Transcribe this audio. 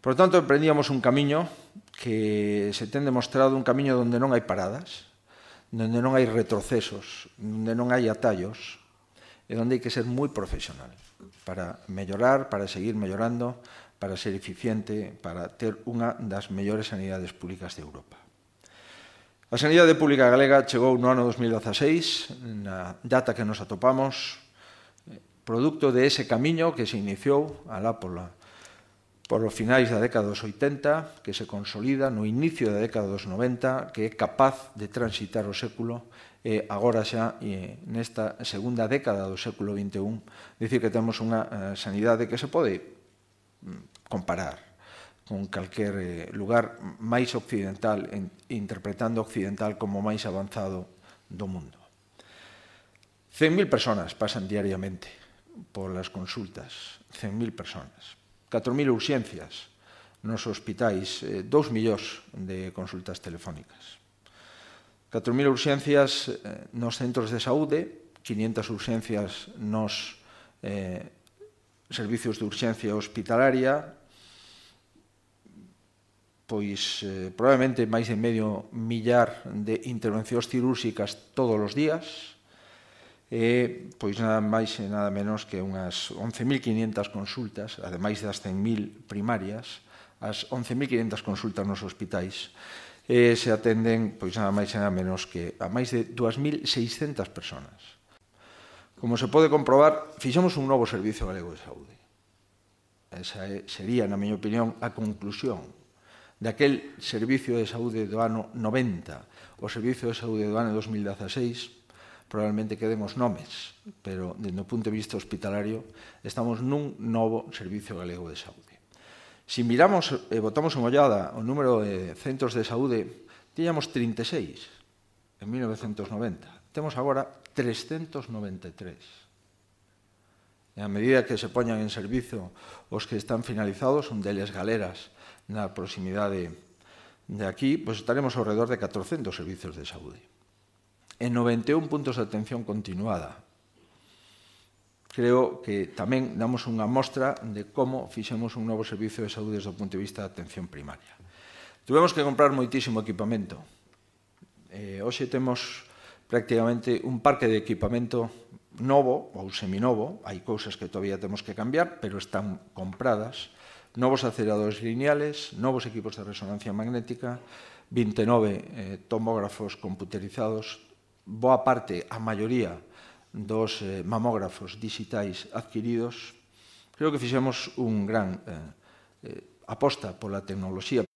Por tanto, emprendíamos un camiño que se ten demostrado un camiño donde non hai paradas, donde non hai retrocesos, donde non hai atallos, e donde hai que ser moi profesional para mellorar, para seguir mellorando, para ser eficiente, para ter unha das mellores sanidades públicas de Europa. A sanidade pública galega chegou no ano 2016, na data que nos atopamos, eh, producto de ese camiño que se iniciou alá pola por os finais da década dos 80, que se consolida no inicio da década dos 90, que é capaz de transitar o século eh, agora xa nesta segunda década do século XXI. Dicir que temos unha eh, sanidade que se pode mm, comparar con calquer eh, lugar máis occidental, interpretando occidental como máis avanzado do mundo. 100.000 personas pasan diariamente polas consultas, 100.000 personas. 4.000 urxencias nos hospitais, 2 eh, millóns de consultas telefónicas. 4.000 urxencias eh, nos centros de saúde, 500 urxencias nos eh, servicios de urxencia hospitalaria, pois eh, probablemente máis de medio millar de intervencións cirúrxicas todos os días, e pois nada máis e nada menos que unhas 11.500 consultas, ademais das 100.000 primarias, as 11.500 consultas nos hospitais, e se atenden pois nada máis e nada menos que a máis de 2.600 personas. Como se pode comprobar, fixemos un novo Servizo Galego de Saúde. Esa sería, na miña opinión, a conclusión daquel Servicio de Saúde do ano 90, o Servicio de Saúde do ano 2016, probablemente quedemos nomes, pero desde o punto de vista hospitalario estamos nun novo Servicio Galego de Saúde. Si miramos e botamos unha ollada o número de centros de saúde, tiñamos 36 en 1990. Temos agora 393. E a medida que se poñan en servizo os que están finalizados, un deles galeras na proximidade de aquí, pois pues estaremos ao redor de 400 servizos de saúde e 91 puntos de atención continuada. Creo que tamén damos unha mostra de como fixemos un novo servicio de saúde desde o punto de vista da atención primaria. Tuvemos que comprar moitísimo equipamento. Eh, hoxe temos prácticamente un parque de equipamento novo ou seminovo, hai cousas que todavía temos que cambiar, pero están compradas, novos aceleradores lineales, novos equipos de resonancia magnética, 29 eh, tomógrafos computerizados, boa parte, a maioría dos eh, mamógrafos digitais adquiridos, creo que fixemos un gran eh, eh aposta pola tecnoloxía